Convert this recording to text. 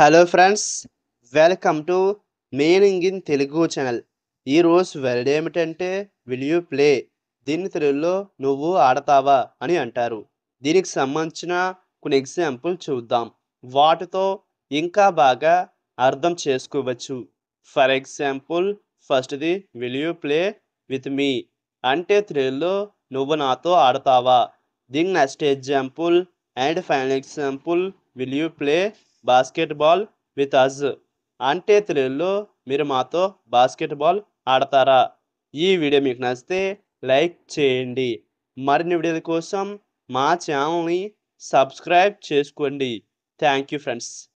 hello friends welcome to meaning in Telugu channel ఈరోజు word ఏమిటంటే will you play దీన్ని తెలుగులో నువ్వు ఆడతావా అని అంటారు దీనికి సంబంధించిన కొన్ని ఎగ్జాంపుల్ చూద్దాం వాటితో ఇంకా బాగా అర్థం చేసుకోవచ్చు ఫర్ ఎగ్జాంపుల్ ఫస్ట్ది will you play with me అంటే తెలుగులో నువ్వు నాతో ఆడతావా దీని next example and final example will you play basketball with us అంటే తెలుగులో మీరు మాతో బాస్కెట్బాల్ ఆడతారా ఈ వీడియో మీకు నచ్చితే లైక్ చేయండి మరిన్ని వీడియోల కోసం మా ఛానల్ని సబ్స్క్రైబ్ చేసుకోండి థ్యాంక్ యూ ఫ్రెండ్స్